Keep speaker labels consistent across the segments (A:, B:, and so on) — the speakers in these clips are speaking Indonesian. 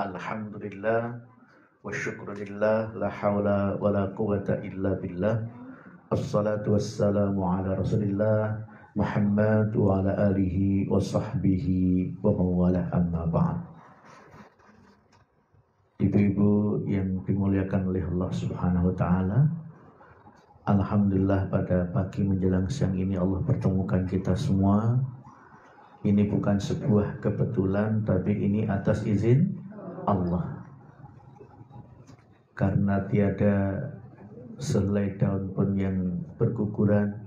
A: Alhamdulillah wa syukrulillah la haula wa la quwata illa billah Assalatu wassalamu ala rasulillah Muhammad wa ala alihi wa sahbihi wa mawala amma ba'd Ibu-ibu yang dimuliakan oleh Allah subhanahu wa ta'ala Alhamdulillah pada pagi menjelang siang ini Allah pertemukan kita semua ini bukan sebuah kebetulan, tapi ini atas izin Allah. Karena tiada selai daun pun yang berguguran,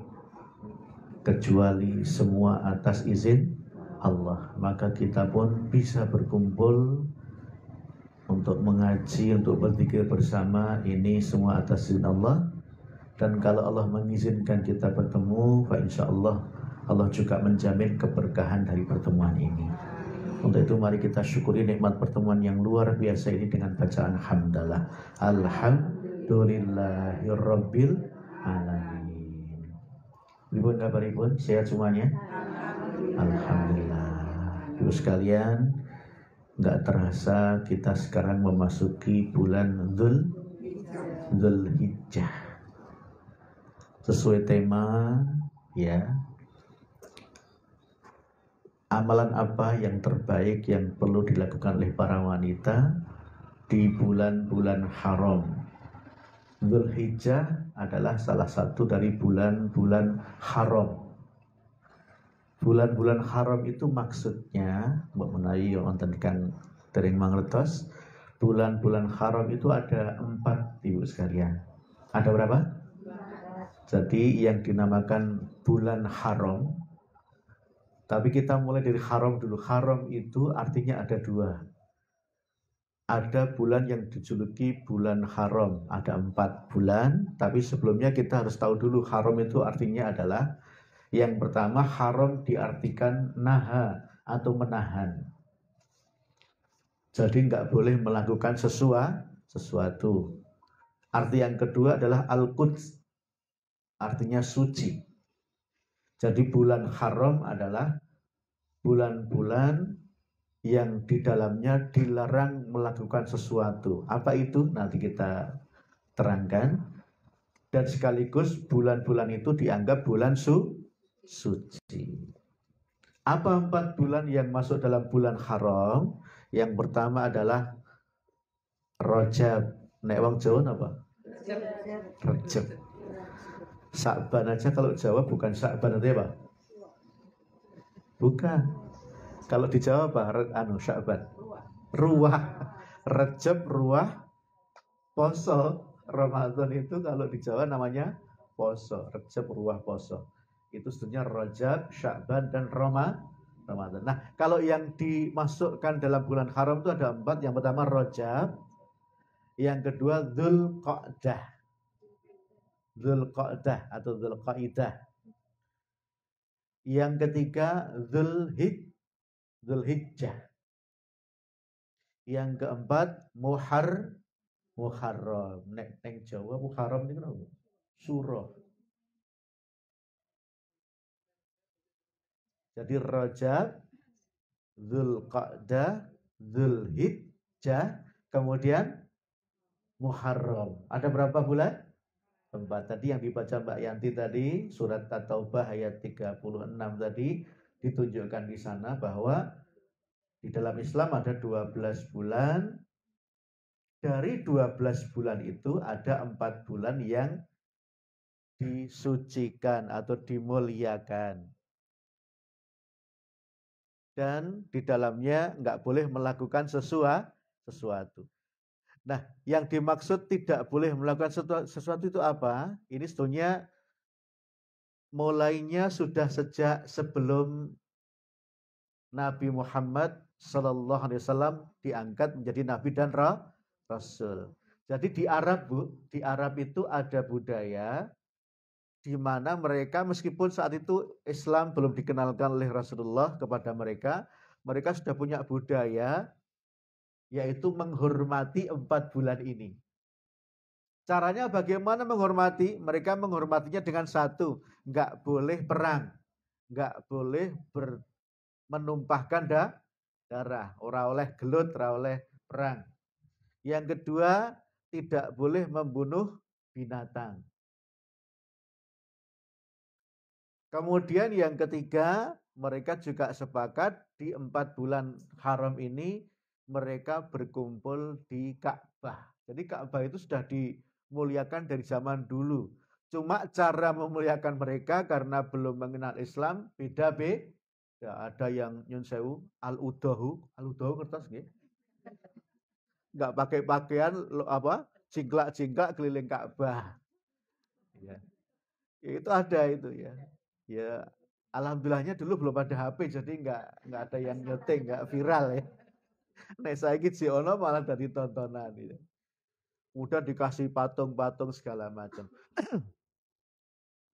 A: kecuali semua atas izin Allah. Maka kita pun bisa berkumpul untuk mengaji, untuk berpikir bersama, ini semua atas izin Allah. Dan kalau Allah mengizinkan kita bertemu, Insya Allah Allah juga menjamin keberkahan dari pertemuan ini. Untuk itu mari kita syukuri nikmat pertemuan yang luar biasa ini dengan bacaan hamdalah. Alhamdulillahirabbil alamin. kabar ribuan sehat semuanya? Alhamdulillah. Ibu sekalian, nggak terasa kita sekarang memasuki bulan Dhul Dhul Hijjah. Sesuai tema ya amalan apa yang terbaik yang perlu dilakukan oleh para wanita di bulan-bulan haram. Zulhijjah adalah salah satu dari bulan-bulan haram. Bulan-bulan haram itu maksudnya, Mbak Menayu yang ontenkan tering mangertos, bulan-bulan haram itu ada empat ibu sekalian. Ada berapa? Jadi yang dinamakan bulan haram tapi kita mulai dari haram dulu. Haram itu artinya ada dua. Ada bulan yang dijuluki bulan haram. Ada empat bulan. Tapi sebelumnya kita harus tahu dulu haram itu artinya adalah yang pertama haram diartikan naha atau menahan. Jadi nggak boleh melakukan sesuatu. sesuatu. Arti yang kedua adalah al-quds, artinya suci. Jadi bulan haram adalah bulan-bulan yang di dalamnya dilarang melakukan sesuatu. Apa itu? Nanti kita terangkan. Dan sekaligus bulan-bulan itu dianggap bulan su suci. Apa empat bulan yang masuk dalam bulan haram? Yang pertama adalah Rojab. Nek wong Jawa apa? Rojab. Sa'ban aja kalau Jawa bukan Sa'ban nanti apa? Bukan. Kalau di Jawa apa? Anu Sya'ban. Ruah. Rejab ruah poso. Ramadan itu kalau di Jawa namanya poso. Rejab ruah poso. Itu sebenarnya Rajab, Sya'ban dan Roma Ramadan. Nah, kalau yang dimasukkan dalam bulan haram itu ada empat. Yang pertama Rajab, yang kedua Dzulqa'dah. Dzulqa'dah atau Dzulqa'dah yang ketiga, Zulhij, Zulhijjah. Yang keempat, Muhar, Muharram. Nek, neng Jawa, Muharram ini kenapa? Surah. Jadi Rajab, Zulqa'dah, Zulhijjah, kemudian Muharram. Ada berapa bulan? tempat. Tadi yang dibaca Mbak Yanti tadi surat At-Taubah ayat 36 tadi ditunjukkan di sana bahwa di dalam Islam ada 12 bulan. Dari 12 bulan itu ada empat bulan yang disucikan atau dimuliakan. Dan di dalamnya nggak boleh melakukan sesuatu. sesuatu. Nah, yang dimaksud tidak boleh melakukan sesuatu, itu apa? Ini sebetulnya mulainya sudah sejak sebelum Nabi Muhammad Sallallahu Alaihi Wasallam diangkat menjadi Nabi dan Rasul. Jadi di Arab bu, di Arab itu ada budaya di mana mereka meskipun saat itu Islam belum dikenalkan oleh Rasulullah kepada mereka, mereka sudah punya budaya yaitu menghormati empat bulan ini. Caranya bagaimana menghormati? Mereka menghormatinya dengan satu, nggak boleh perang, nggak boleh ber, menumpahkan da, darah, ora oleh gelut, ora oleh perang. Yang kedua, tidak boleh membunuh binatang. Kemudian yang ketiga, mereka juga sepakat di empat bulan haram ini mereka berkumpul di Ka'bah. Jadi Ka'bah itu sudah dimuliakan dari zaman dulu. Cuma cara memuliakan mereka karena belum mengenal Islam beda be. Ya, ada yang nyun sewu al udahu, al udahu kertas nggih. Enggak pakai pakaian apa? Jinglak-jinglak keliling Ka'bah. Ya. Itu ada itu ya. Ya alhamdulillahnya dulu belum ada HP jadi nggak nggak ada yang nyeting, nggak viral ya. Nek gitu, ono malah dari tontonan ini, iya. Udah dikasih patung-patung segala macam.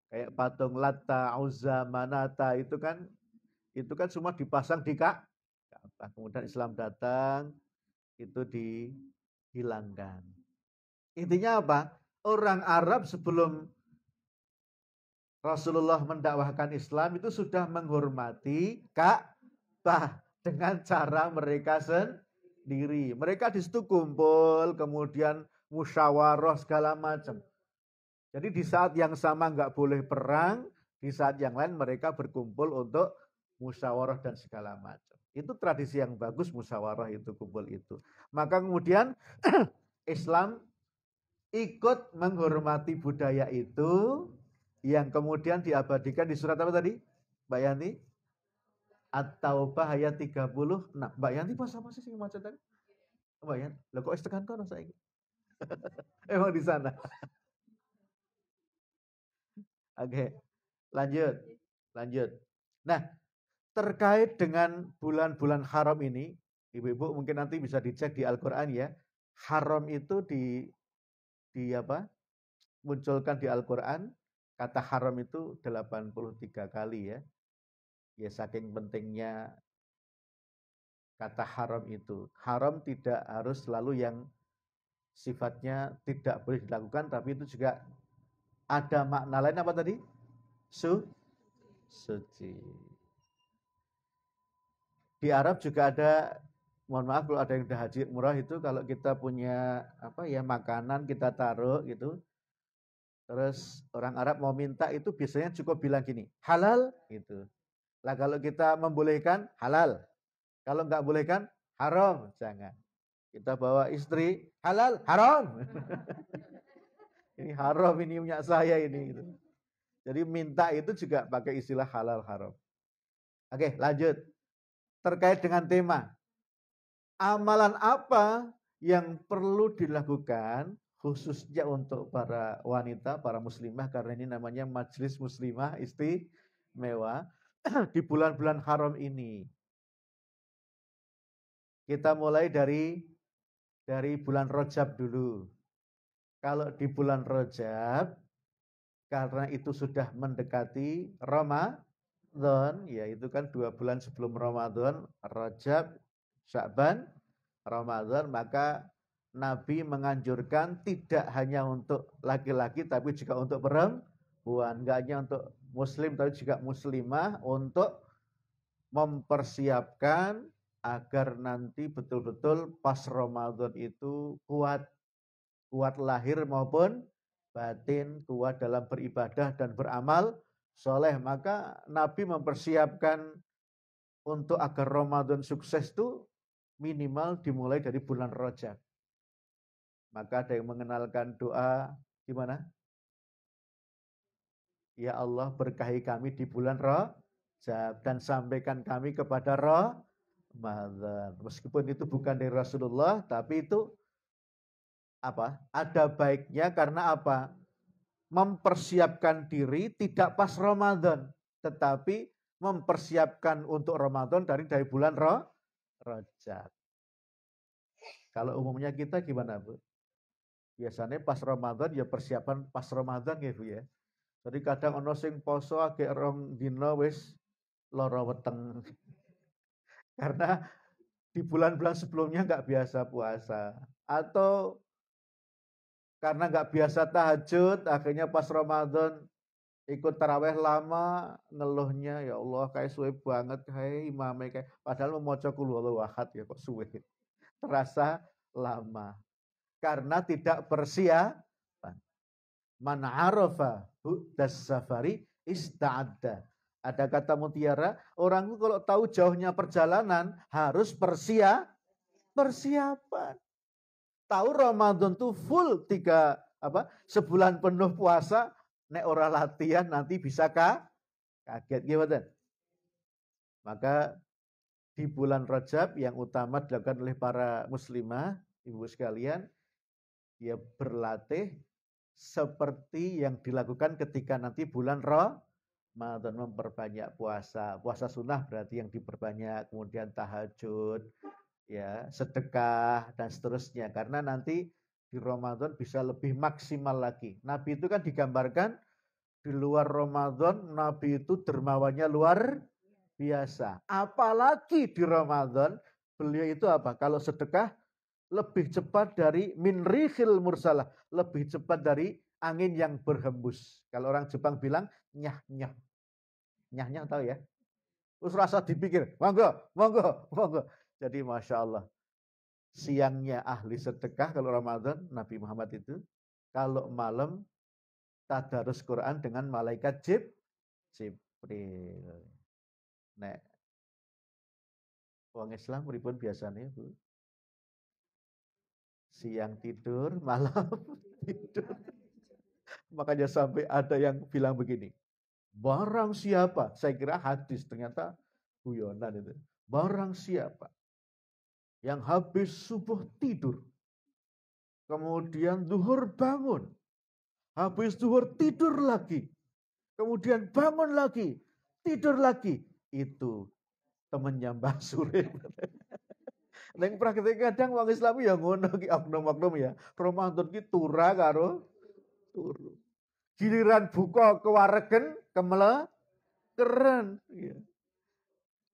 A: Kayak patung Lata, Uzza, Manata itu kan itu kan semua dipasang di Kak. kemudian Islam datang itu dihilangkan. Intinya apa? Orang Arab sebelum Rasulullah mendakwahkan Islam itu sudah menghormati Ka'bah dengan cara mereka sendiri. Mereka di situ kumpul, kemudian musyawarah segala macam. Jadi di saat yang sama nggak boleh perang, di saat yang lain mereka berkumpul untuk musyawarah dan segala macam. Itu tradisi yang bagus musyawarah itu kumpul itu. Maka kemudian Islam ikut menghormati budaya itu yang kemudian diabadikan di surat apa tadi? Bayani? At-Taubah ayat 30. Nah, Mbak Yanti pas sama sih sing maca tadi? Mbak Yanti, lo kok istekan kono saiki? Emang di sana. Oke. Lanjut. Lanjut. Nah, terkait dengan bulan-bulan haram ini, Ibu-ibu mungkin nanti bisa dicek di Al-Qur'an ya. Haram itu di di apa? munculkan di Al-Qur'an kata haram itu 83 kali ya ya saking pentingnya kata haram itu. Haram tidak harus selalu yang sifatnya tidak boleh dilakukan, tapi itu juga ada makna lain apa tadi? Su suci. Di Arab juga ada mohon maaf kalau ada yang udah haji murah itu kalau kita punya apa ya makanan kita taruh gitu terus orang Arab mau minta itu biasanya cukup bilang gini halal gitu lah kalau kita membolehkan halal. Kalau nggak bolehkan haram, jangan. Kita bawa istri halal, haram. ini haram ini minyak saya ini gitu. Jadi minta itu juga pakai istilah halal haram. Oke, lanjut. Terkait dengan tema. Amalan apa yang perlu dilakukan khususnya untuk para wanita, para muslimah karena ini namanya majelis muslimah istimewa di bulan-bulan haram ini. Kita mulai dari dari bulan Rojab dulu. Kalau di bulan Rojab, karena itu sudah mendekati Ramadan, ya itu kan dua bulan sebelum Ramadan, Rojab, Syakban, Ramadan, maka Nabi menganjurkan tidak hanya untuk laki-laki, tapi juga untuk perempuan. Enggak hanya untuk muslim tapi juga muslimah untuk mempersiapkan agar nanti betul-betul pas Ramadan itu kuat. Kuat lahir maupun batin, kuat dalam beribadah dan beramal soleh. Maka Nabi mempersiapkan untuk agar Ramadan sukses itu minimal dimulai dari bulan Rajab. Maka ada yang mengenalkan doa gimana? Ya Allah berkahi kami di bulan Rajab dan sampaikan kami kepada Ramadan. Meskipun itu bukan dari Rasulullah, tapi itu apa? Ada baiknya karena apa? Mempersiapkan diri tidak pas Ramadan, tetapi mempersiapkan untuk Ramadan dari dari bulan Rajab. Kalau umumnya kita gimana, Bu? Biasanya pas Ramadan ya persiapan pas Ramadan ya, Bu ya. Jadi kadang ono sing poso ake rong dino wis loro weteng. Karena di bulan-bulan sebelumnya nggak biasa puasa atau karena nggak biasa tahajud akhirnya pas Ramadan ikut taraweh lama ngeluhnya ya Allah kayak suwe banget kayak imame kayak padahal memoco kulwalu wahat ya kok suwe terasa lama karena tidak bersia Man arafa hudas safari ista'adda. Ada kata mutiara, orang itu kalau tahu jauhnya perjalanan harus persia persiapan. Tahu Ramadan tuh full tiga apa sebulan penuh puasa nek ora latihan nanti bisa kah? kaget gimana? Maka di bulan Rajab yang utama dilakukan oleh para muslimah, ibu sekalian, dia berlatih seperti yang dilakukan ketika nanti bulan Ramadan memperbanyak puasa. Puasa sunnah berarti yang diperbanyak, kemudian tahajud, ya, sedekah dan seterusnya. Karena nanti di Ramadan bisa lebih maksimal lagi. Nabi itu kan digambarkan di luar Ramadan Nabi itu dermawannya luar biasa. Apalagi di Ramadan beliau itu apa? Kalau sedekah lebih cepat dari min rihil mursalah, lebih cepat dari angin yang berhembus. Kalau orang Jepang bilang nyah-nyah. Nyah-nyah tahu ya? Terus rasa dipikir, monggo, monggo, monggo. Jadi Masya Allah, siangnya ahli sedekah kalau Ramadan, Nabi Muhammad itu. Kalau malam, tadarus Quran dengan malaikat Jib, Jibril. Nek, uang Islam ribuan biasanya, Bu? siang tidur, malam iya, tidur. Makanya sampai ada yang bilang begini, barang siapa, saya kira hadis ternyata guyonan itu, barang siapa yang habis subuh tidur, kemudian duhur bangun, habis duhur tidur lagi, kemudian bangun lagi, tidur lagi, itu temennya Mbak Sure. Neng praktek kadang wong Islam ya ngono ki oknum-oknum ya. Romantun ki tura karo turu. Giliran buka kewaregen kemele keren ya.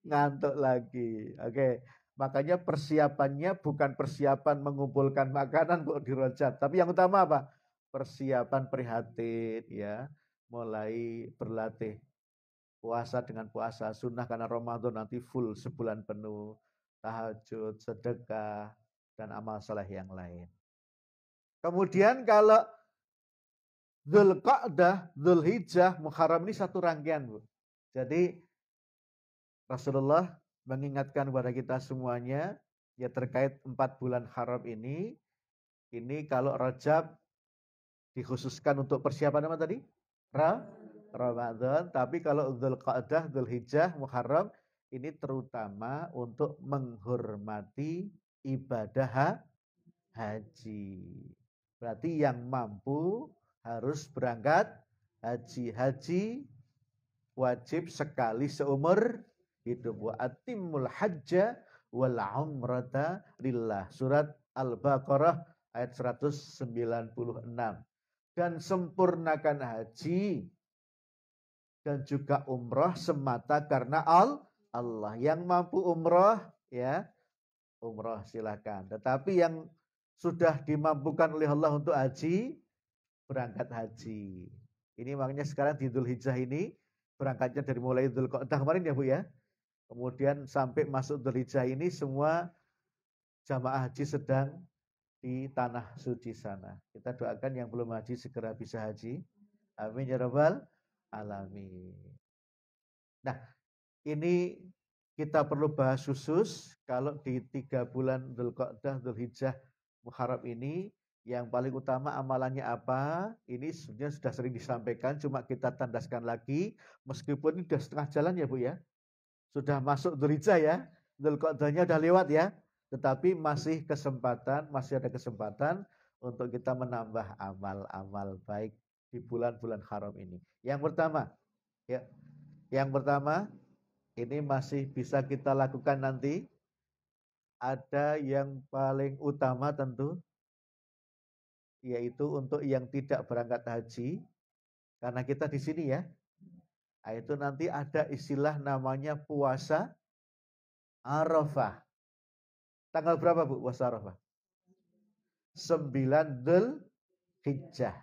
A: Ngantuk lagi. Oke. Okay. Makanya persiapannya bukan persiapan mengumpulkan makanan buat dirojat tapi yang utama apa? Persiapan prihatin ya, mulai berlatih puasa dengan puasa sunnah karena Ramadan nanti full sebulan penuh tahajud, sedekah, dan amal soleh yang lain. Kemudian hmm. kalau Dhul Hijjah, Muharram ini satu rangkaian. Bu. Jadi Rasulullah mengingatkan kepada kita semuanya ya terkait empat bulan haram ini. Ini kalau Rajab dikhususkan untuk persiapan apa tadi? Ra Ramadan. Tapi kalau Dhul Hijjah, Muharram ini terutama untuk menghormati ibadah haji. Berarti yang mampu harus berangkat haji. Haji wajib sekali seumur hidup. Wa atimul hajja wal umrata lillah. Surat Al-Baqarah ayat 196. Dan sempurnakan haji dan juga umrah semata karena Allah Allah. Yang mampu umroh, ya umroh silakan. Tetapi yang sudah dimampukan oleh Allah untuk haji, berangkat haji. Ini makanya sekarang di Idul Hijjah ini berangkatnya dari mulai Idul Qodah kemarin ya Bu ya. Kemudian sampai masuk Idul Hijjah ini semua jamaah haji sedang di tanah suci sana. Kita doakan yang belum haji segera bisa haji. Amin ya rabbal alamin. Nah, ini kita perlu bahas khusus kalau di tiga bulan Dhul Qa'dah, Dhul Hijjah, Muharram ini yang paling utama amalannya apa? Ini sebenarnya sudah sering disampaikan, cuma kita tandaskan lagi. Meskipun ini sudah setengah jalan ya Bu ya. Sudah masuk Dzulhijjah ya. Qadahnya sudah lewat ya. Tetapi masih kesempatan, masih ada kesempatan untuk kita menambah amal-amal baik di bulan-bulan haram ini. Yang pertama, ya. Yang pertama, ini masih bisa kita lakukan nanti. Ada yang paling utama tentu, yaitu untuk yang tidak berangkat haji, karena kita di sini ya. Nah, itu nanti ada istilah namanya puasa Arafah. Tanggal berapa Bu puasa Arafah? Sembilan Dhul Hijjah.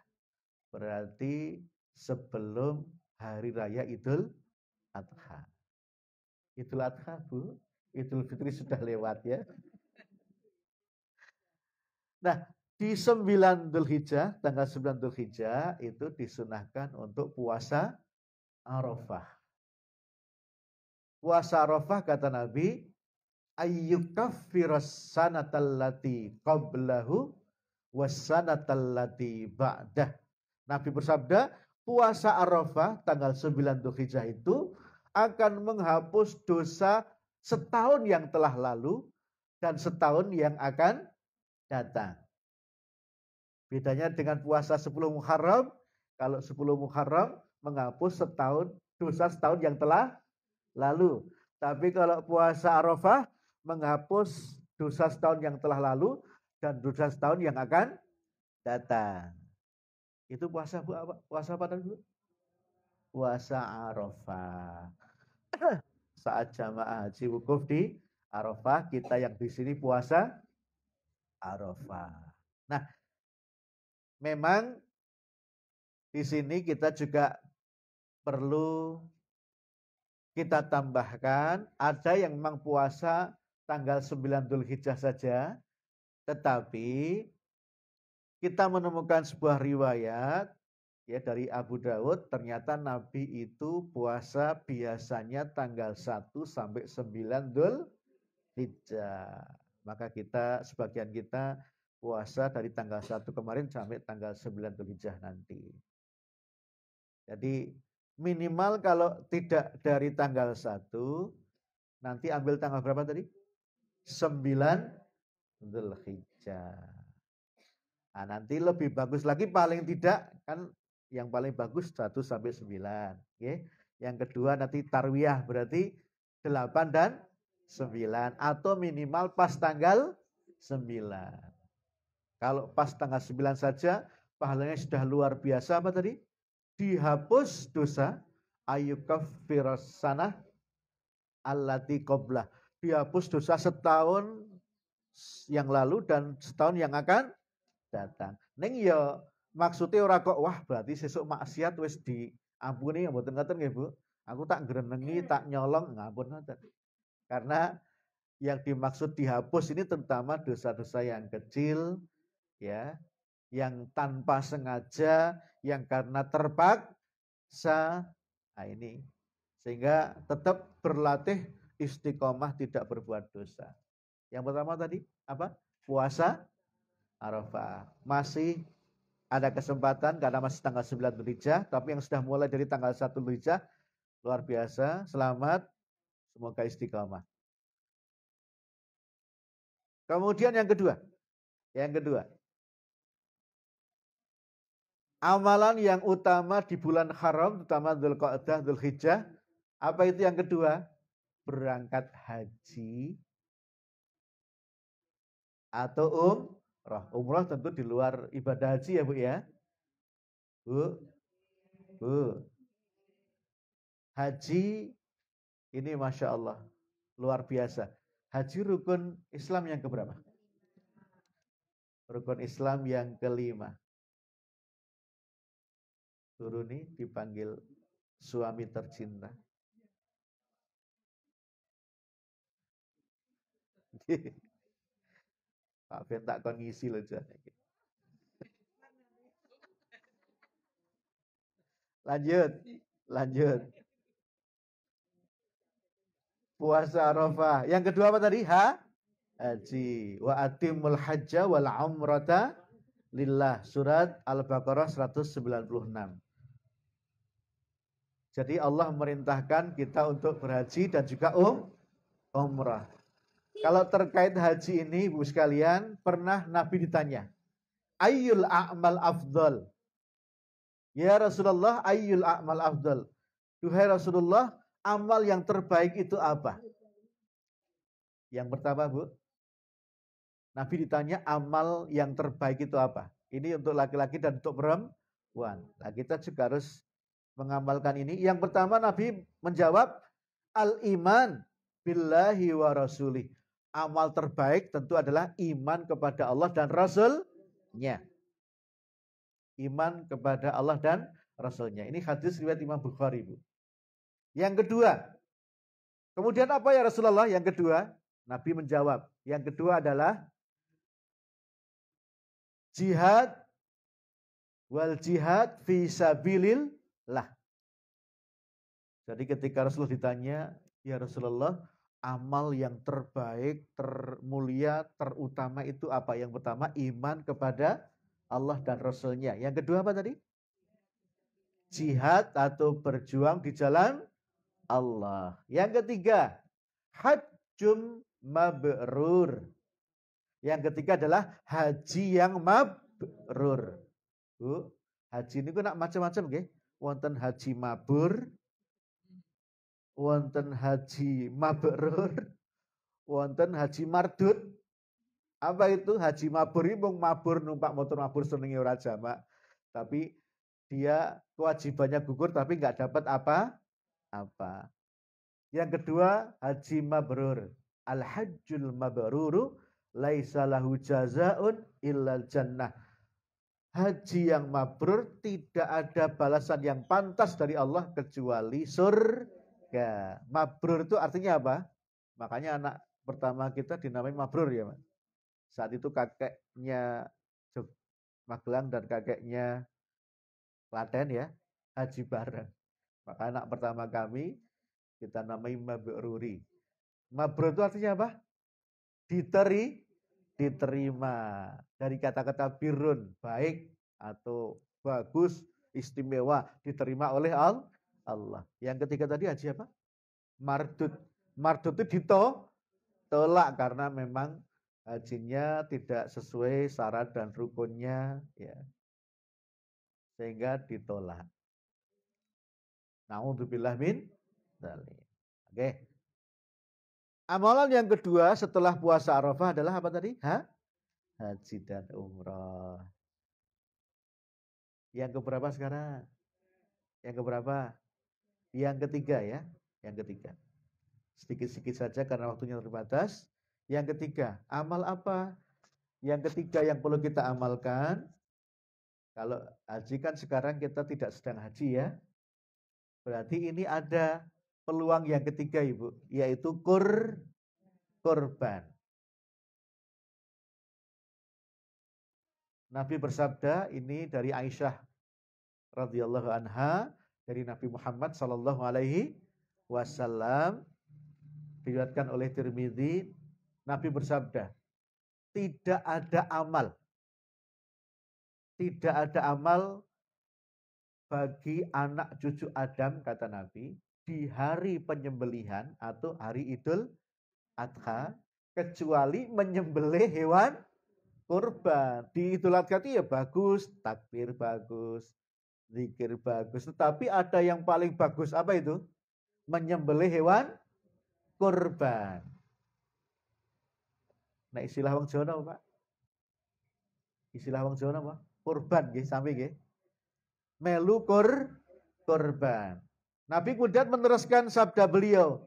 A: Berarti sebelum hari raya Idul Adha. Idul Adha, Bu. Idul Fitri sudah lewat ya. Nah, di 9 Dhul Hijjah, tanggal 9 Dhul Hijjah itu disunahkan untuk puasa Arafah. Puasa Arafah kata Nabi, Ayyukafiras sanatallati qablahu wassanatallati ba'dah. Nabi bersabda, puasa Arafah tanggal 9 Dzulhijjah itu akan menghapus dosa setahun yang telah lalu dan setahun yang akan datang. Bedanya dengan puasa 10 Muharram, kalau 10 Muharram menghapus setahun dosa setahun yang telah lalu. Tapi kalau puasa Arafah menghapus dosa setahun yang telah lalu dan dosa setahun yang akan datang. Itu puasa bu apa? Puasa apa tadi bu? Puasa Arafah saat jamaah haji wukuf di Arafah, kita yang di sini puasa Arafah. Nah, memang di sini kita juga perlu kita tambahkan ada yang memang puasa tanggal 9 Dhul saja, tetapi kita menemukan sebuah riwayat ya dari Abu Dawud ternyata Nabi itu puasa biasanya tanggal 1 sampai 9 Dhul Hijjah. Maka kita sebagian kita puasa dari tanggal 1 kemarin sampai tanggal 9 Dhul Hijjah nanti. Jadi minimal kalau tidak dari tanggal 1 nanti ambil tanggal berapa tadi? 9 Dhul Hijjah. Nah, nanti lebih bagus lagi paling tidak kan yang paling bagus 1 sampai 9. Okay. Yang kedua nanti tarwiyah berarti 8 dan 9. Atau minimal pas tanggal 9. Kalau pas tanggal 9 saja pahalanya sudah luar biasa apa tadi? Dihapus dosa ayukaf sanah allati qoblah. Dihapus dosa setahun yang lalu dan setahun yang akan datang. Neng yo maksudnya orang kok wah berarti sesuk maksiat wis diampuni ya mboten ngoten nggih Bu. Aku tak grenengi, hmm. tak nyolong, ngampun ya ngoten. Karena yang dimaksud dihapus ini terutama dosa-dosa yang kecil ya, yang tanpa sengaja, yang karena terpaksa. Nah ini sehingga tetap berlatih istiqomah tidak berbuat dosa. Yang pertama tadi apa? Puasa Arafah. Masih ada kesempatan karena masih tanggal 9 Zulhijjah, tapi yang sudah mulai dari tanggal 1 Zulhijjah luar biasa. Selamat, semoga istiqomah. Kemudian yang kedua, yang kedua. Amalan yang utama di bulan haram, terutama Zulqa'dah, Hijjah. apa itu yang kedua? Berangkat haji atau um umroh. Umroh tentu di luar ibadah haji ya Bu ya. Bu, bu. Haji ini masya Allah luar biasa. Haji rukun Islam yang keberapa? Rukun Islam yang kelima. Turuni dipanggil suami tercinta. Pak Ben tak kon ngisi lho jane Lanjut, lanjut. Puasa Arafah. Yang kedua apa tadi? Ha? Haji. Wa atimul hajja wal umrata lillah. Surat Al-Baqarah 196. Jadi Allah merintahkan kita untuk berhaji dan juga um, umrah. Kalau terkait haji ini Ibu sekalian, pernah Nabi ditanya, "Ayyul a'mal afdal?" Ya Rasulullah, ayyul a'mal afdal? Duhai Rasulullah, amal yang terbaik itu apa? Yang pertama, Bu. Nabi ditanya amal yang terbaik itu apa? Ini untuk laki-laki dan untuk perempuan. Nah, kita juga harus mengamalkan ini. Yang pertama Nabi menjawab al-iman billahi wa rasulih. Amal terbaik tentu adalah iman kepada Allah dan Rasulnya. Iman kepada Allah dan Rasulnya. Ini hadis riwayat Imam Bukhari, Bu. Yang kedua, kemudian apa ya Rasulullah? Yang kedua, Nabi menjawab. Yang kedua adalah jihad wal jihad fi lah. Jadi ketika Rasulullah ditanya, ya Rasulullah, amal yang terbaik, termulia, terutama itu apa? Yang pertama iman kepada Allah dan Rasulnya. Yang kedua apa tadi? Jihad atau berjuang di jalan Allah. Yang ketiga, hajjum mabrur. Yang ketiga adalah haji yang mabrur. Bu, haji ini kok nak macam-macam nggih. Wonten haji mabur, wonten haji mabrur, wonten haji mardut. Apa itu haji mabur? Mung mabur numpak motor mabur senengi ora jamak. Tapi dia kewajibannya gugur tapi nggak dapat apa? Apa. Yang kedua, haji mabrur. Al-hajjul mabruru laisa lahu jazaun illal jannah. Haji yang mabrur tidak ada balasan yang pantas dari Allah kecuali sur. Ya, mabrur itu artinya apa? Makanya anak pertama kita dinamai mabrur ya, Mas. Saat itu kakeknya Jog Magelang dan kakeknya Klaten ya, Haji Bareng. Maka anak pertama kami kita namai mabruri. Mabrur itu artinya apa? Diteri, diterima. Dari kata-kata birun, baik atau bagus, istimewa, diterima oleh Allah Allah. Yang ketiga tadi haji apa? Mardut. Mardut itu dito, karena memang hajinya tidak sesuai syarat dan rukunnya. ya Sehingga ditolak. Na'udzubillah min Oke. Amalan yang kedua setelah puasa Arafah adalah apa tadi? Ha? Haji dan umrah. Yang keberapa sekarang? Yang keberapa? Yang ketiga ya, yang ketiga. Sedikit-sedikit saja karena waktunya terbatas. Yang ketiga, amal apa? Yang ketiga yang perlu kita amalkan, kalau haji kan sekarang kita tidak sedang haji ya. Berarti ini ada peluang yang ketiga Ibu, yaitu kur korban. Nabi bersabda ini dari Aisyah radhiyallahu anha, dari Nabi Muhammad Sallallahu Alaihi Wasallam diriwayatkan oleh Tirmidzi Nabi bersabda tidak ada amal tidak ada amal bagi anak cucu Adam kata Nabi di hari penyembelihan atau hari Idul Adha kecuali menyembelih hewan kurban. Di Idul Adha itu ya bagus, takbir bagus, Zikir bagus. Tetapi ada yang paling bagus apa itu? Menyembelih hewan kurban. Nah istilah wong Jawa apa, Pak? Istilah wong Jawa apa? Kurban gih sampai gih. Melu kur kurban. Nabi Kudat meneruskan sabda beliau.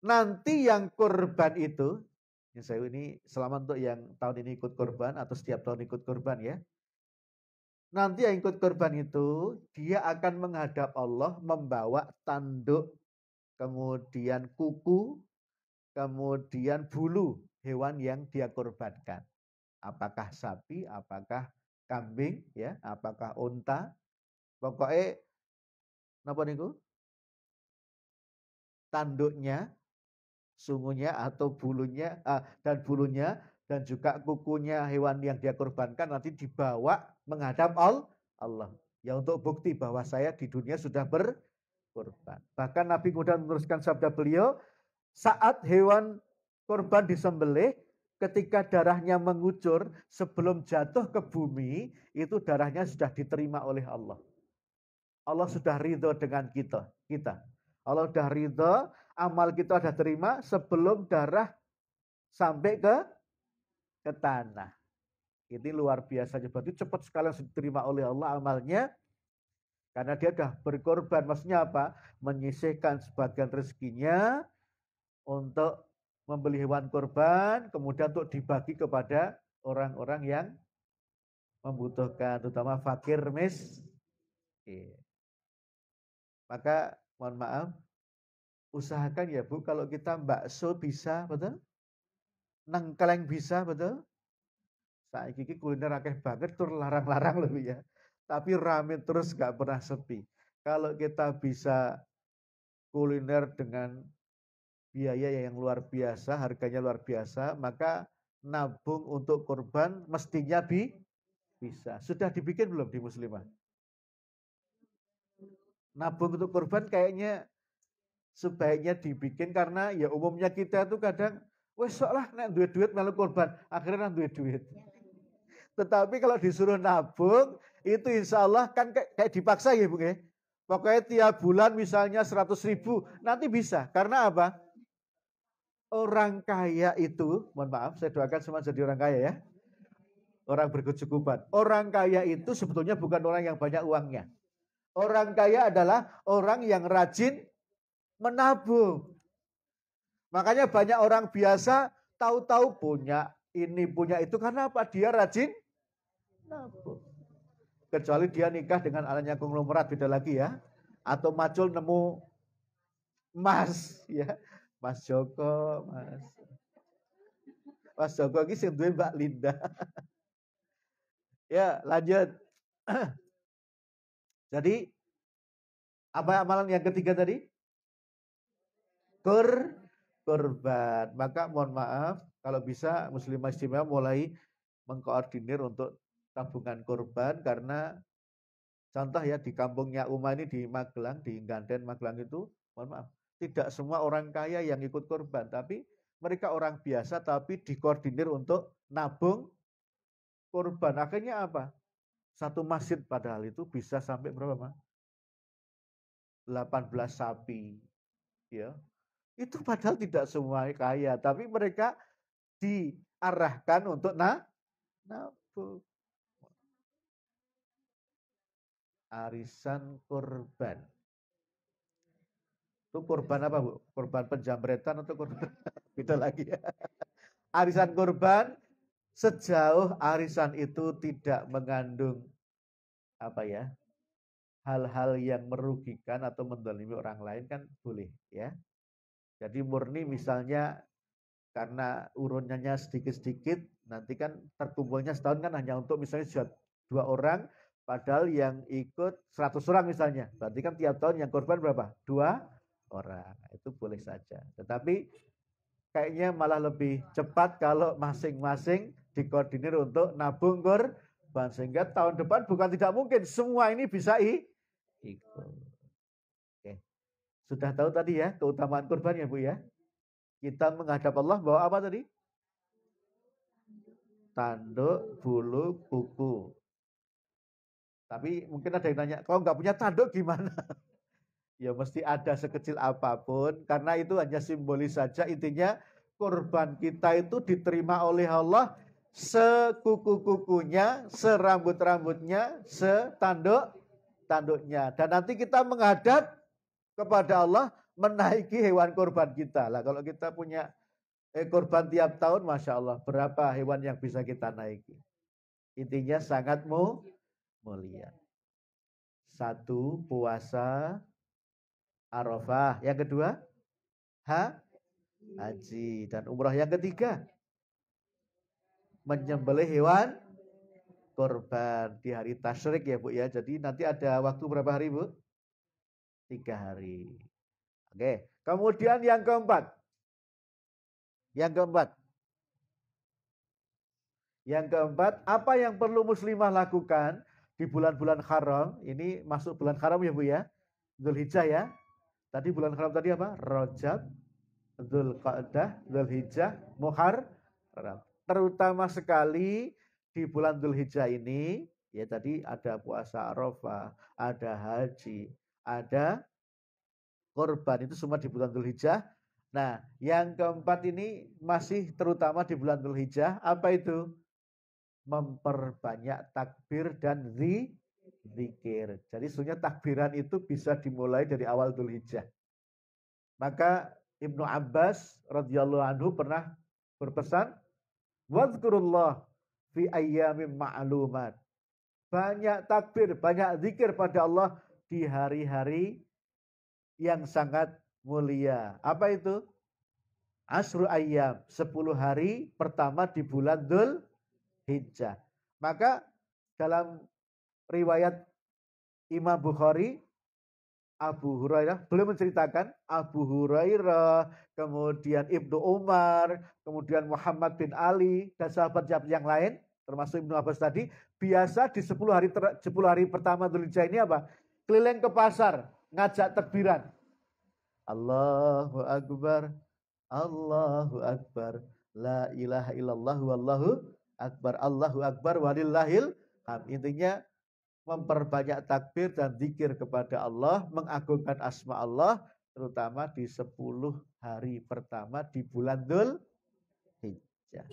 A: Nanti yang kurban itu, yang saya ini selama untuk yang tahun ini ikut kurban atau setiap tahun ikut kurban ya. Nanti yang ikut korban itu, dia akan menghadap Allah membawa tanduk, kemudian kuku, kemudian bulu hewan yang dia korbankan. Apakah sapi, apakah kambing, ya, apakah unta. Pokoknya, apa niku? Tanduknya, sungunya atau bulunya, ah, dan bulunya dan juga kukunya hewan yang dia korbankan nanti dibawa menghadap Allah. Ya untuk bukti bahwa saya di dunia sudah berkorban. Bahkan Nabi kemudian meneruskan sabda beliau, saat hewan korban disembelih, ketika darahnya mengucur sebelum jatuh ke bumi, itu darahnya sudah diterima oleh Allah. Allah sudah ridho dengan kita. kita. Allah sudah ridho, amal kita sudah terima sebelum darah sampai ke ke tanah. Ini luar biasa. Berarti cepat sekali yang diterima oleh Allah amalnya. Karena dia sudah berkorban. Maksudnya apa? Menyisihkan sebagian rezekinya untuk membeli hewan korban. Kemudian untuk dibagi kepada orang-orang yang membutuhkan. Terutama fakir mis. Maka mohon maaf. Usahakan ya Bu kalau kita bakso bisa. Betul? nang kaleng bisa betul saiki kiki kuliner akeh banget tur larang-larang lebih ya tapi rame terus gak pernah sepi kalau kita bisa kuliner dengan biaya yang luar biasa harganya luar biasa maka nabung untuk korban mestinya bi bisa sudah dibikin belum di muslimah nabung untuk korban kayaknya sebaiknya dibikin karena ya umumnya kita tuh kadang Wes lah nek duit duit melu korban, akhirnya nang duit duit. Tetapi kalau disuruh nabung, itu insya Allah kan kayak, kayak dipaksa ya Bu ya. Pokoknya tiap bulan misalnya 100 ribu, nanti bisa. Karena apa? Orang kaya itu, mohon maaf, saya doakan semua jadi orang kaya ya. Orang berkecukupan. Orang kaya itu sebetulnya bukan orang yang banyak uangnya. Orang kaya adalah orang yang rajin menabung. Makanya banyak orang biasa tahu-tahu punya ini punya itu karena apa? Dia rajin nabung. Kecuali dia nikah dengan anaknya konglomerat beda lagi ya. Atau macul nemu emas ya. Mas Joko, Mas. Mas Joko ini sing duwe Mbak Linda. ya, lanjut. Jadi apa amalan yang ketiga tadi? Ker korban Maka mohon maaf kalau bisa muslimah istimewa mulai mengkoordinir untuk tabungan korban karena contoh ya di kampungnya Uma ini di Magelang, di ganden Magelang itu mohon maaf tidak semua orang kaya yang ikut korban tapi mereka orang biasa tapi dikoordinir untuk nabung korban Akhirnya apa? Satu masjid padahal itu bisa sampai berapa, Ma? 18 sapi. Ya, itu padahal tidak semua kaya, tapi mereka diarahkan untuk na nabung. Arisan korban Itu korban apa Bu? korban penjamretan atau korban Beda lagi ya. Arisan korban sejauh arisan itu tidak mengandung apa ya hal-hal yang merugikan atau mendolimi orang lain kan boleh ya jadi murni misalnya karena urunannya sedikit-sedikit, nanti kan terkumpulnya setahun kan hanya untuk misalnya dua orang, padahal yang ikut 100 orang misalnya. Berarti kan tiap tahun yang korban berapa? Dua orang. Nah, itu boleh saja. Tetapi kayaknya malah lebih cepat kalau masing-masing dikoordinir untuk nabung korban. Sehingga tahun depan bukan tidak mungkin, semua ini bisa ikut. Sudah tahu tadi ya keutamaan kurban ya Bu ya. Kita menghadap Allah bawa apa tadi? Tanduk, bulu, kuku. Tapi mungkin ada yang nanya, kalau nggak punya tanduk gimana? ya mesti ada sekecil apapun karena itu hanya simbolis saja intinya kurban kita itu diterima oleh Allah sekuku-kukunya, serambut-rambutnya, setanduk tanduknya. Dan nanti kita menghadap kepada Allah menaiki hewan kurban kita. Lah kalau kita punya eh, kurban tiap tahun, masya Allah, berapa hewan yang bisa kita naiki? Intinya sangat mu mulia. Satu puasa Arafah. Yang kedua, ha? Haji dan umrah. Yang ketiga, menyembelih hewan korban di hari tasyrik ya Bu ya. Jadi nanti ada waktu berapa hari Bu? tiga hari. Oke, kemudian yang keempat. Yang keempat. Yang keempat, apa yang perlu muslimah lakukan di bulan-bulan haram? Ini masuk bulan haram ya Bu ya? Zulhijjah ya? Tadi bulan haram tadi apa? Rojab, Zulqa'dah, Zulhijjah, Mohar, Terutama sekali di bulan Zulhijjah ini, ya tadi ada puasa Arafah, ada haji, ada korban itu semua di bulan Dzulhijjah. Nah, yang keempat ini masih terutama di bulan Dzulhijjah apa itu? Memperbanyak takbir dan zikir. Jadi sebenarnya takbiran itu bisa dimulai dari awal Dzulhijjah. Maka Ibnu Abbas radhiyallahu anhu pernah berpesan, "Wadhkurullah fi ayyamin ma'lumat." Banyak takbir, banyak zikir pada Allah di hari-hari yang sangat mulia. Apa itu? Asru ayam, sepuluh hari pertama di bulan Dhul Hijjah. Maka dalam riwayat Imam Bukhari, Abu Hurairah, belum menceritakan Abu Hurairah, kemudian Ibnu Umar, kemudian Muhammad bin Ali, dan sahabat sahabat yang lain, termasuk Ibnu Abbas tadi, biasa di 10 hari 10 hari pertama hijjah ini apa? keliling ke pasar, ngajak tekbiran. Allahu Akbar, Allahu Akbar, la ilaha illallah wallahu akbar, Allahu Akbar walillahil Intinya memperbanyak takbir dan zikir kepada Allah, mengagungkan asma Allah, terutama di 10 hari pertama di bulan Dhul Hijjah.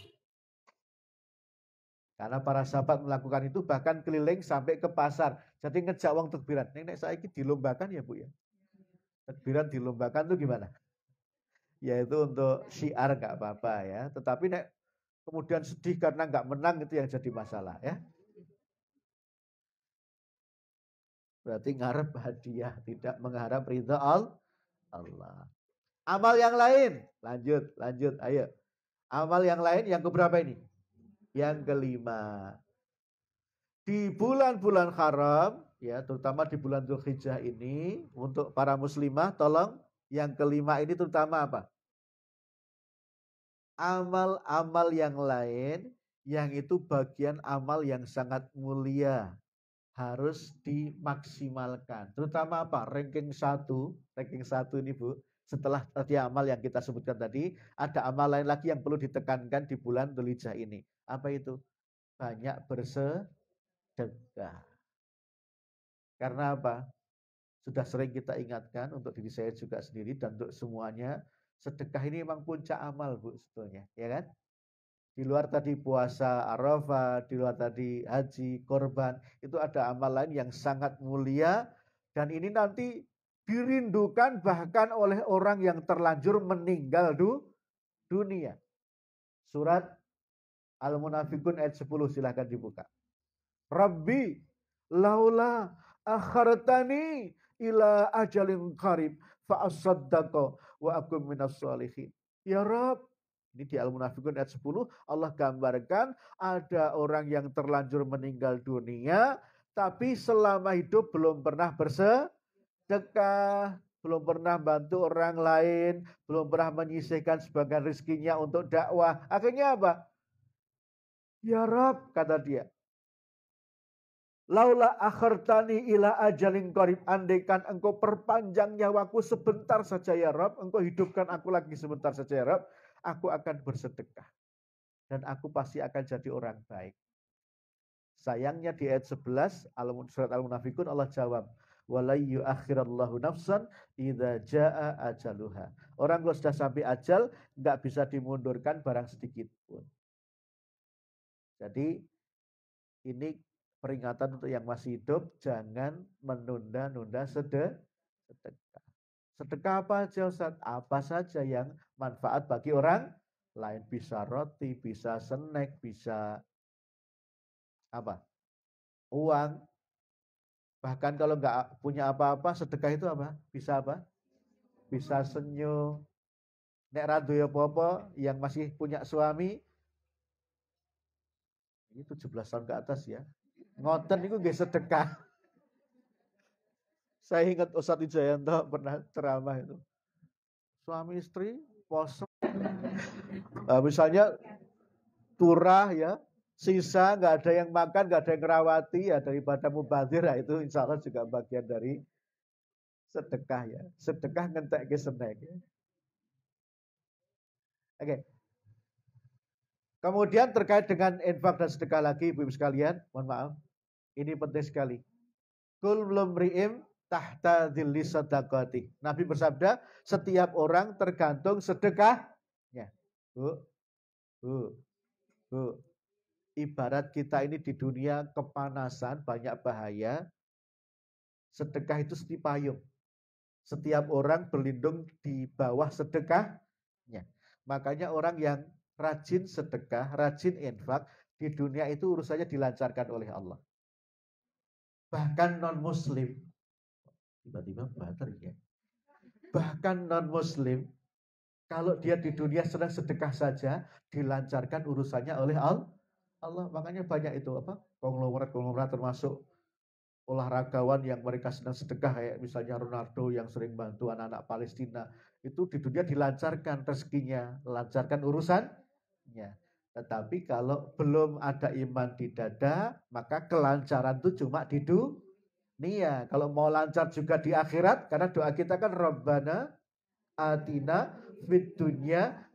A: Karena para sahabat melakukan itu bahkan keliling sampai ke pasar. Jadi ngejak wong tekbiran. Neng saya saiki dilombakan ya, Bu ya. Tekbiran dilombakan ya itu gimana? Yaitu untuk syiar nggak apa-apa ya. Tetapi nek kemudian sedih karena nggak menang itu yang jadi masalah ya. Berarti ngarep hadiah, tidak mengharap ridha Allah. Amal yang lain, lanjut, lanjut, ayo. Amal yang lain yang keberapa ini? Yang kelima, di bulan-bulan haram, ya terutama di bulan Dzulhijjah ini, untuk para muslimah tolong yang kelima ini terutama apa? Amal-amal yang lain, yang itu bagian amal yang sangat mulia, harus dimaksimalkan. Terutama apa? Ranking satu, ranking satu ini Bu, setelah tadi amal yang kita sebutkan tadi, ada amal lain lagi yang perlu ditekankan di bulan Dzulhijjah ini. Apa itu? Banyak bersedekah. Karena apa? Sudah sering kita ingatkan untuk diri saya juga sendiri dan untuk semuanya, sedekah ini memang puncak amal, Bu, sebetulnya, ya kan? Di luar tadi puasa Arafah, di luar tadi haji, korban, itu ada amal lain yang sangat mulia dan ini nanti dirindukan bahkan oleh orang yang terlanjur meninggal du, dunia. Surat Al-Munafikun ayat 10 silahkan dibuka. Rabbi laula akhartani ila ajalin qarib fa asaddaqa wa akum minas salihin. Ya Rab, ini di Al-Munafikun ayat 10 Allah gambarkan ada orang yang terlanjur meninggal dunia tapi selama hidup belum pernah berse sedekah, belum pernah bantu orang lain, belum pernah menyisihkan sebagian rezekinya untuk dakwah. Akhirnya apa? Ya Rab, kata dia. Laula akhartani ila ajalin qarib andekan engkau perpanjang nyawaku sebentar saja ya Rab, engkau hidupkan aku lagi sebentar saja ya Rab, aku akan bersedekah dan aku pasti akan jadi orang baik. Sayangnya di ayat 11 surat Al-Munafikun Allah jawab, walayyu akhirallahu nafsan idza jaa ajaluha. Orang kalau sudah sampai ajal nggak bisa dimundurkan barang sedikit pun. Jadi ini peringatan untuk yang masih hidup jangan menunda-nunda sedekah. Sedekah apa aja Ustaz? Apa saja yang manfaat bagi orang lain. Bisa roti, bisa snack, bisa apa? Uang, Bahkan kalau nggak punya apa-apa, sedekah itu apa? Bisa apa? Bisa senyum. Nek radu ya popo yang masih punya suami, ini 17 tahun ke atas ya. Ngoten itu nggak sedekah. Saya ingat Ustadz Ijayanto pernah ceramah itu. Suami istri poso. Nah, misalnya turah ya, sisa, nggak ada yang makan, nggak ada yang ngerawati, ya daripada mubazir, ya itu insya Allah juga bagian dari sedekah ya. Sedekah ngentek ke senek. Ya. Oke. Okay. Kemudian terkait dengan infak dan sedekah lagi, Ibu-Ibu sekalian, mohon maaf. Ini penting sekali. Kul belum ri'im tahta dhilli sedekati. Nabi bersabda, setiap orang tergantung sedekahnya. Bu, bu, bu ibarat kita ini di dunia kepanasan, banyak bahaya, sedekah itu seperti payung. Setiap orang berlindung di bawah sedekahnya. Makanya orang yang rajin sedekah, rajin infak, di dunia itu urusannya dilancarkan oleh Allah. Bahkan non-muslim, tiba-tiba baterai ya. Bahkan non-muslim, kalau dia di dunia sedang sedekah saja, dilancarkan urusannya oleh Allah Allah makanya banyak itu apa konglomerat konglomerat termasuk olahragawan yang mereka sedang sedekah kayak misalnya Ronaldo yang sering bantu anak-anak Palestina itu di dunia dilancarkan rezekinya, lancarkan urusannya. Tetapi kalau belum ada iman di dada, maka kelancaran itu cuma di dunia. Kalau mau lancar juga di akhirat, karena doa kita kan Rabbana atina fid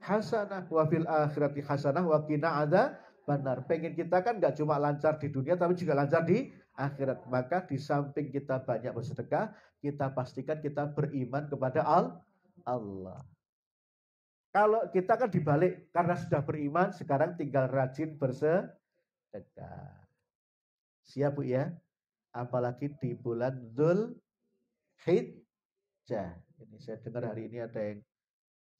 A: hasanah Wafil fil akhirati hasanah wa ada benar. Pengen kita kan nggak cuma lancar di dunia, tapi juga lancar di akhirat. Maka di samping kita banyak bersedekah, kita pastikan kita beriman kepada Allah. Kalau kita kan dibalik, karena sudah beriman, sekarang tinggal rajin bersedekah. Siap Bu ya? Apalagi di bulan Dhul Hijjah. Ini saya dengar hari ini ada yang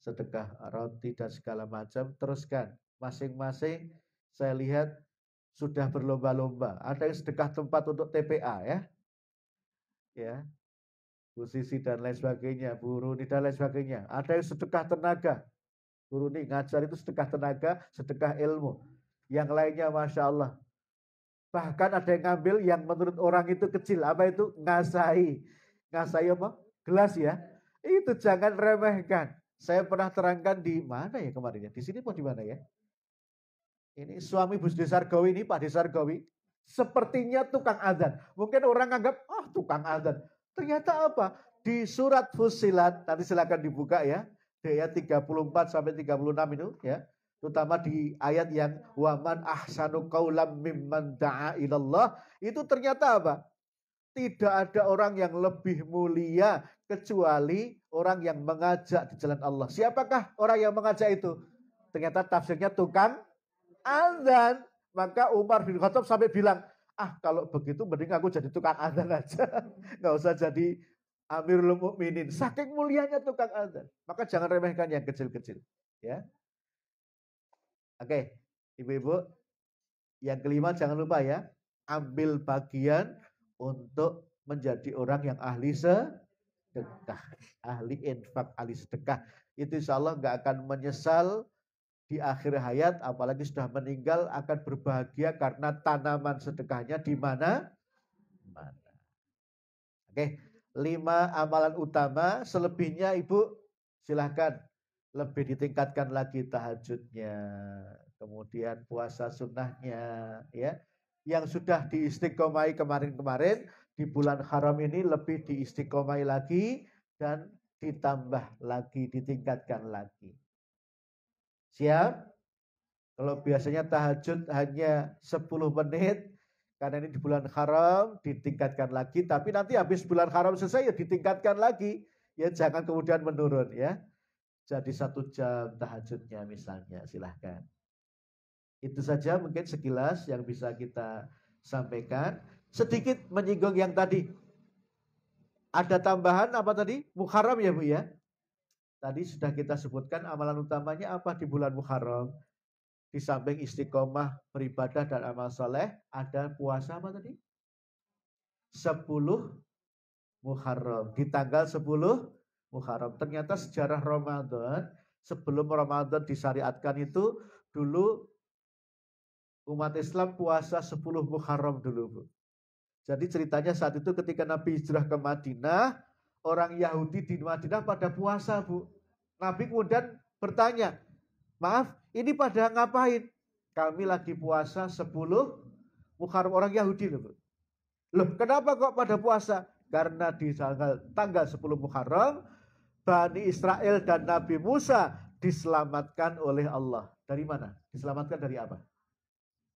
A: sedekah roti dan segala macam. Teruskan masing-masing saya lihat sudah berlomba-lomba. Ada yang sedekah tempat untuk TPA ya. Ya. Bu Sisi dan lain sebagainya, Bu Runi dan lain sebagainya. Ada yang sedekah tenaga. Bu Runi ngajar itu sedekah tenaga, sedekah ilmu. Yang lainnya Masya Allah. Bahkan ada yang ngambil yang menurut orang itu kecil. Apa itu? Ngasai. Ngasai apa? Gelas ya. Itu jangan remehkan. Saya pernah terangkan di mana ya kemarin ya? Di sini mau di mana ya? Ini suami Bu Desargawi ini Pak Desargawi. Sepertinya tukang azan. Mungkin orang anggap, ah oh, tukang azan. Ternyata apa? Di surat Fusilat, nanti silakan dibuka ya. Di ayat 34 sampai 36 itu ya. Terutama di ayat yang waman ahsanu qaulam mimman da'a ilallah. Itu ternyata apa? Tidak ada orang yang lebih mulia kecuali orang yang mengajak di jalan Allah. Siapakah orang yang mengajak itu? Ternyata tafsirnya tukang azan, maka Umar bin Khattab sampai bilang, ah kalau begitu mending aku jadi tukang azan aja. Nggak usah jadi Amirul Mukminin. Saking mulianya tukang azan. Maka jangan remehkan yang kecil-kecil. Ya. Oke, ibu-ibu. Yang kelima jangan lupa ya. Ambil bagian untuk menjadi orang yang ahli sedekah. Ahli infak, ahli sedekah. Itu insya Allah nggak akan menyesal di akhir hayat apalagi sudah meninggal akan berbahagia karena tanaman sedekahnya di mana mana. Oke, lima amalan utama selebihnya Ibu silahkan lebih ditingkatkan lagi tahajudnya, kemudian puasa sunnahnya ya. Yang sudah diistiqomai kemarin-kemarin di bulan haram ini lebih diistiqomai lagi dan ditambah lagi, ditingkatkan lagi. Siap? Kalau biasanya tahajud hanya 10 menit, karena ini di bulan haram, ditingkatkan lagi. Tapi nanti habis bulan haram selesai, ya ditingkatkan lagi. Ya jangan kemudian menurun ya. Jadi satu jam tahajudnya misalnya, silahkan. Itu saja mungkin sekilas yang bisa kita sampaikan. Sedikit menyinggung yang tadi. Ada tambahan apa tadi? Muharram ya Bu ya? Tadi sudah kita sebutkan amalan utamanya apa di bulan Muharram. Di samping istiqomah beribadah dan amal soleh, ada puasa apa tadi? 10 Muharram. Di tanggal 10 Muharram. Ternyata sejarah Ramadan, sebelum Ramadan disyariatkan itu, dulu umat Islam puasa 10 Muharram dulu. Bu. Jadi ceritanya saat itu ketika Nabi hijrah ke Madinah, orang Yahudi di Madinah pada puasa, Bu. Nabi kemudian bertanya, maaf, ini pada ngapain? Kami lagi puasa 10 Muharram orang Yahudi loh, Bu. Loh, kenapa kok pada puasa? Karena di tanggal, tanggal 10 Muharram, Bani Israel dan Nabi Musa diselamatkan oleh Allah. Dari mana? Diselamatkan dari apa?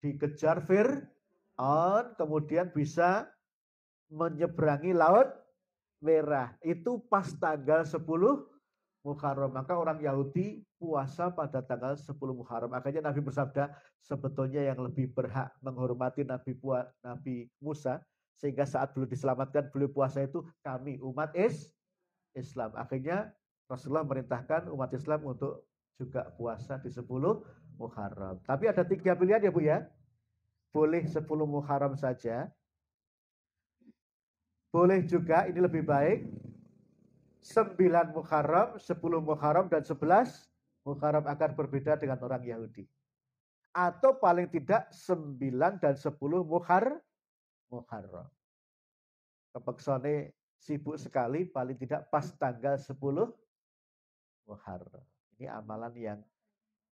A: Dikejar Fir'aun, kemudian bisa menyeberangi laut merah. Itu pas tanggal 10 Muharram. Maka orang Yahudi puasa pada tanggal 10 Muharram. Makanya Nabi bersabda, sebetulnya yang lebih berhak menghormati Nabi Nabi Musa sehingga saat beliau diselamatkan beliau puasa itu kami umat is Islam. Akhirnya Rasulullah merintahkan umat Islam untuk juga puasa di 10 Muharram. Tapi ada tiga pilihan ya Bu ya. Boleh 10 Muharram saja, boleh juga ini lebih baik 9 Muharram, 10 Muharram dan 11 Muharram akan berbeda dengan orang Yahudi. Atau paling tidak 9 dan 10 Muhar Muharram. Kepeksone sibuk sekali paling tidak pas tanggal 10 Muharram. Ini amalan yang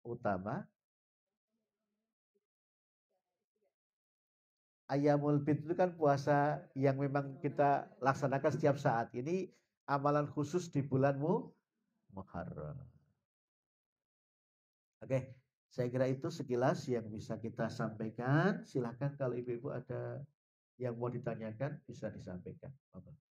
A: utama Ayamul fitri itu kan puasa yang memang kita laksanakan setiap saat. Ini amalan khusus di bulanmu Muharram. Oke, okay. saya kira itu sekilas yang bisa kita sampaikan. Silahkan kalau ibu-ibu ada yang mau ditanyakan bisa disampaikan. Bapak.